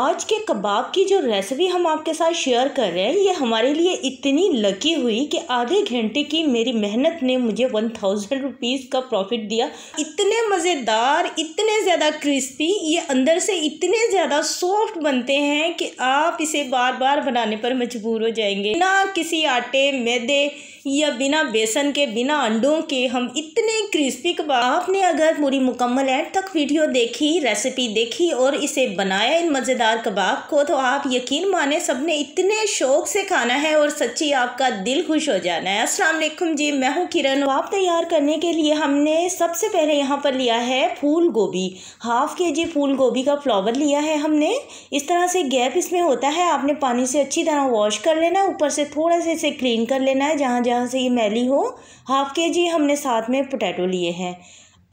आज के कबाब की जो रेसिपी हम आपके साथ शेयर कर रहे हैं ये हमारे लिए इतनी लकी हुई कि आधे घंटे की मेरी मेहनत ने मुझे वन थाउजेंड रुपीज़ का प्रॉफिट दिया इतने मज़ेदार इतने ज़्यादा क्रिस्पी ये अंदर से इतने ज़्यादा सॉफ्ट बनते हैं कि आप इसे बार बार बनाने पर मजबूर हो जाएंगे ना किसी आटे मैदे या बिना बेसन के बिना अंडों के हम इतने क्रिस्पी कबाब आपने अगर पूरी मुकम्मल एंड तक वीडियो देखी रेसिपी देखी और इसे बनाया इन मज़ेदार मज़ेदार कबाब को तो आप यकीन माने सबने इतने शौक से खाना है और सच्ची आपका दिल खुश हो जाना है अस्सलाम वालेकुम जी मैं हूँ किरण आप तैयार करने के लिए हमने सबसे पहले यहाँ पर लिया है फूल गोभी हाफ के जी फूल गोभी का फ्लावर लिया है हमने इस तरह से गैप इसमें होता है आपने पानी से अच्छी तरह वॉश कर लेना ऊपर से थोड़ा सा इसे क्लीन कर लेना है जहाँ जहाँ से ये मैली हो हाफ के जी हमने साथ में पोटैटो लिए हैं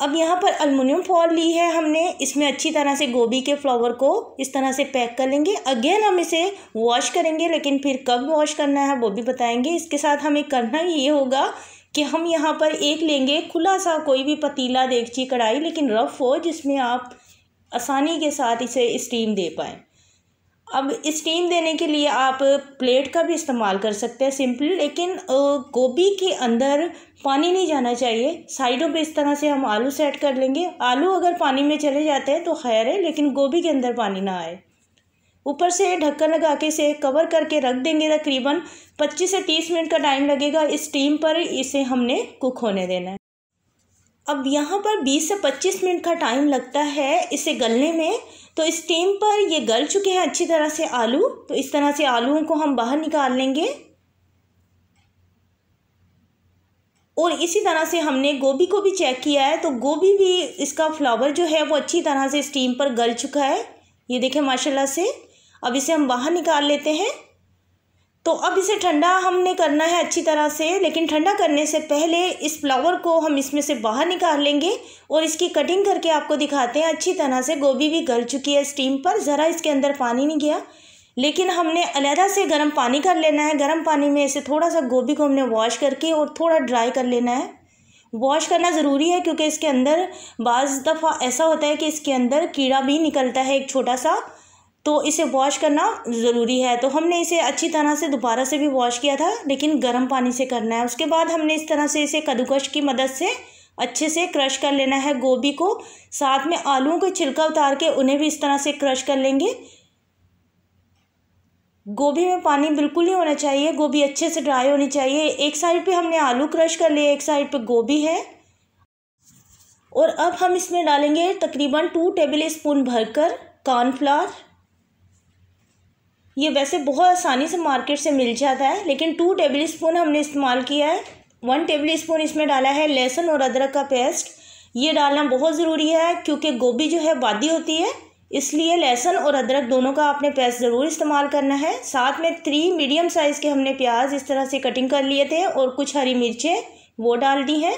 अब यहाँ पर अलमुनियम फॉल ली है हमने इसमें अच्छी तरह से गोभी के फ्लावर को इस तरह से पैक कर लेंगे अगेन हम इसे वॉश करेंगे लेकिन फिर कब वॉश करना है वो भी बताएंगे इसके साथ हमें करना ये होगा कि हम यहाँ पर एक लेंगे खुला सा कोई भी पतीला देखिए कढ़ाई लेकिन रफ़ हो जिसमें आप आसानी के साथ इसे स्टीम दे पाएँ अब स्टीम देने के लिए आप प्लेट का भी इस्तेमाल कर सकते हैं सिंपली लेकिन गोभी के अंदर पानी नहीं जाना चाहिए साइडों पे इस तरह से हम आलू सेट कर लेंगे आलू अगर पानी में चले जाते हैं तो खैर है लेकिन गोभी के अंदर पानी ना आए ऊपर से ढक्कन लगा के इसे कवर करके रख देंगे तकरीबन पच्चीस से तीस मिनट का टाइम लगेगा इस स्टीम पर इसे हमने कुक होने देना है अब यहाँ पर 20 से 25 मिनट का टाइम लगता है इसे गलने में तो स्टीम पर ये गल चुके हैं अच्छी तरह से आलू तो इस तरह से आलूओं को हम बाहर निकाल लेंगे और इसी तरह से हमने गोभी को भी चेक किया है तो गोभी भी इसका फ्लावर जो है वो अच्छी तरह से स्टीम पर गल चुका है ये देखें माशाल्लाह से अब इसे हम बाहर निकाल लेते हैं तो अब इसे ठंडा हमने करना है अच्छी तरह से लेकिन ठंडा करने से पहले इस फ्लावर को हम इसमें से बाहर निकाल लेंगे और इसकी कटिंग करके आपको दिखाते हैं अच्छी तरह से गोभी भी गल चुकी है स्टीम पर ज़रा इसके अंदर पानी नहीं गया लेकिन हमने अलहदा से गर्म पानी कर लेना है गर्म पानी में इसे थोड़ा सा गोभी को हमने वॉश करके और थोड़ा ड्राई कर लेना है वॉश करना ज़रूरी है क्योंकि इसके अंदर बाज़ दफ़ा ऐसा होता है कि इसके अंदर कीड़ा भी निकलता है एक छोटा सा तो इसे वॉश करना ज़रूरी है तो हमने इसे अच्छी तरह से दोबारा से भी वॉश किया था लेकिन गर्म पानी से करना है उसके बाद हमने इस तरह से इसे कद्दूकश की मदद से अच्छे से क्रश कर लेना है गोभी को साथ में आलूओं के छिलका उतार के उन्हें भी इस तरह से क्रश कर लेंगे गोभी में पानी बिल्कुल नहीं होना चाहिए गोभी अच्छे से ड्राई होनी चाहिए एक साइड पे हमने आलू क्रश कर लिए एक साइड पे गोभी है और अब हम इसमें डालेंगे तकरीबन टू टेबल स्पून भरकर कॉर्नफ्लावर ये वैसे बहुत आसानी से मार्केट से मिल जाता है लेकिन टू टेबल स्पून हमने इस्तेमाल किया है वन टेबल स्पून इसमें डाला है लहसुन और अदरक का पेस्ट ये डालना बहुत ज़रूरी है क्योंकि गोभी जो है वादी होती है इसलिए लहसुन और अदरक दोनों का आपने पेस्ट ज़रूर इस्तेमाल करना है साथ में थ्री मीडियम साइज़ के हमने प्याज इस तरह से कटिंग कर लिए थे और कुछ हरी मिर्चें वो डाल दी हैं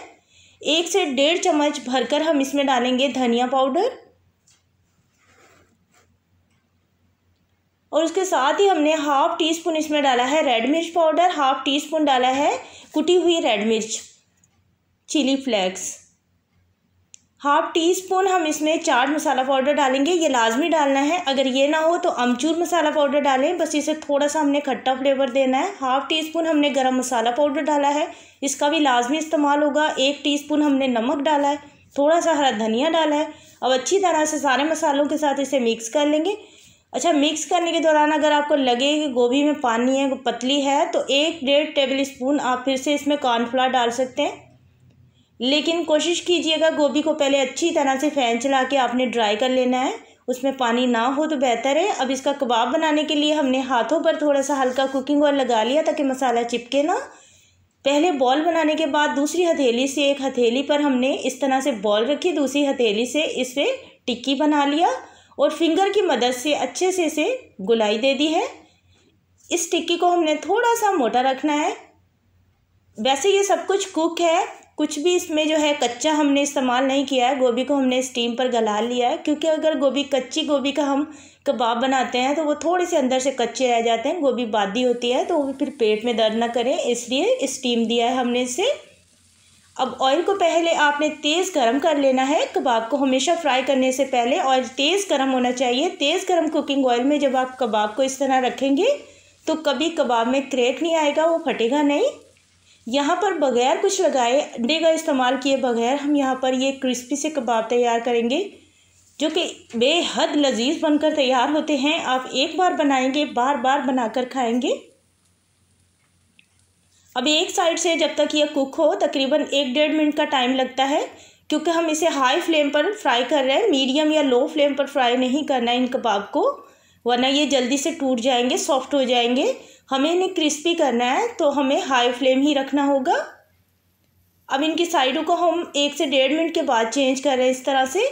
एक से डेढ़ चम्मच भरकर हम इसमें डालेंगे धनिया पाउडर और उसके साथ ही हमने हाफ टी स्पून इसमें डाला है रेड मिर्च पाउडर हाफ टी स्पून डाला है कुटी हुई रेड मिर्च chilli flakes half teaspoon हम इसमें चाट मसाला पाउडर डालेंगे ये लाजमी डालना है अगर ये ना हो तो अमचूर मसाला पाउडर डालें बस इसे थोड़ा सा हमने खट्टा फ्लेवर देना है हाफ टी स्पून हमने गरम मसाला पाउडर डाला है इसका भी लाजमी इस्तेमाल होगा एक टी स्पून हमने नमक डाला है थोड़ा सा हरा धनिया डाला है अब अच्छी तरह से सारे मसालों के साथ इसे मिक्स कर लेंगे अच्छा मिक्स करने के दौरान अगर आपको लगे कि गोभी में पानी है पतली है तो एक डेढ़ टेबल स्पून आप फिर से इसमें कॉर्नफ्लावर डाल सकते हैं लेकिन कोशिश कीजिएगा गोभी को पहले अच्छी तरह से फ़ैन चला के आपने ड्राई कर लेना है उसमें पानी ना हो तो बेहतर है अब इसका कबाब बनाने के लिए हमने हाथों पर थोड़ा सा हल्का कुकिंग ऑयल लगा लिया ताकि मसाला चिपके ना पहले बॉल बनाने के बाद दूसरी हथेली से एक हथेली पर हमने इस तरह से बॉल रखी दूसरी हथेली से इस पर टिक्की बना लिया और फिंगर की मदद से अच्छे से इसे गुलाई दे दी है इस टिक्की को हमने थोड़ा सा मोटा रखना है वैसे ये सब कुछ कुक है कुछ भी इसमें जो है कच्चा हमने इस्तेमाल नहीं किया है गोभी को हमने स्टीम पर गला लिया है क्योंकि अगर गोभी कच्ची गोभी का हम कबाब बनाते हैं तो वो थोड़े से अंदर से कच्चे रह जाते हैं गोभी बादी होती है तो वो फिर पेट में दर्द ना करें इसलिए स्टीम दिया है हमने इसे अब ऑयल को पहले आपने तेज़ गरम कर लेना है कबाब को हमेशा फ्राई करने से पहले ऑयल तेज़ गरम होना चाहिए तेज़ गरम कुकिंग ऑयल में जब आप कबाब को इस तरह रखेंगे तो कभी कबाब में क्रैक नहीं आएगा वो फटेगा नहीं यहाँ पर बगैर कुछ लगाए अंडे का इस्तेमाल किए बगैर हम यहाँ पर ये क्रिस्पी से कबाब तैयार करेंगे जो कि बेहद लजीज बनकर तैयार होते हैं आप एक बार बनाएंगे बार बार बनाकर खाएंगे अब एक साइड से जब तक ये कुक हो तकरीबन एक डेढ़ मिनट का टाइम लगता है क्योंकि हम इसे हाई फ्लेम पर फ्राई कर रहे हैं मीडियम या लो फ्लेम पर फ्राई नहीं करना है इन कबाब को वरना ये जल्दी से टूट जाएंगे सॉफ्ट हो जाएंगे हमें इन्हें क्रिस्पी करना है तो हमें हाई फ्लेम ही रखना होगा अब इनकी साइडों को हम एक से डेढ़ मिनट के बाद चेंज कर रहे हैं इस तरह से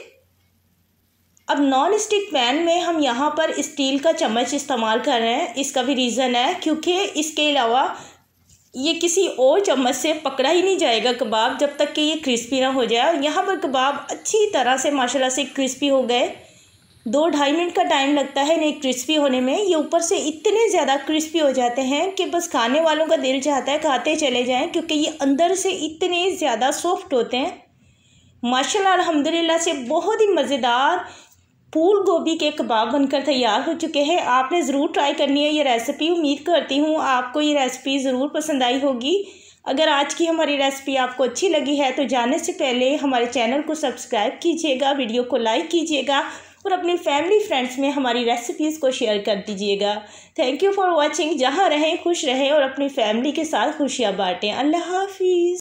अब नॉन स्टिक पैन में हम यहाँ पर स्टील का चम्मच इस्तेमाल कर रहे हैं इसका भी रीज़न है क्योंकि इसके अलावा ये किसी और चम्मच से पकड़ा ही नहीं जाएगा कबाब जब तक कि ये क्रिस्पी ना हो जाए और यहाँ पर कबाब अच्छी तरह से माशाल्लाह से क्रिस्पी हो गए दो ढाई मिनट का टाइम लगता है इन्हें क्रिस्पी होने में ये ऊपर से इतने ज़्यादा क्रिस्पी हो जाते हैं कि बस खाने वालों का दिल चाहता है खाते चले जाएँ क्योंकि ये अंदर से इतने ज़्यादा सॉफ्ट होते हैं माशाल्लाह अल्हम्दुलिल्लाह से बहुत ही मज़ेदार फूल गोभी के कबाब बनकर तैयार हो चुके हैं आपने ज़रूर ट्राई करनी है ये रेसिपी उम्मीद करती हूँ आपको ये रेसिपी ज़रूर पसंद आई होगी अगर आज की हमारी रेसिपी आपको अच्छी लगी है तो जाने से पहले हमारे चैनल को सब्सक्राइब कीजिएगा वीडियो को लाइक कीजिएगा और अपनी फैमिली फ्रेंड्स में हमारी रेसिपीज़ को शेयर कर दीजिएगा थैंक यू फॉर वॉचिंग जहाँ रहें खुश रहें और अपनी फैमिली के साथ खुशियाँ बाँटें अल्लाह हाफिज़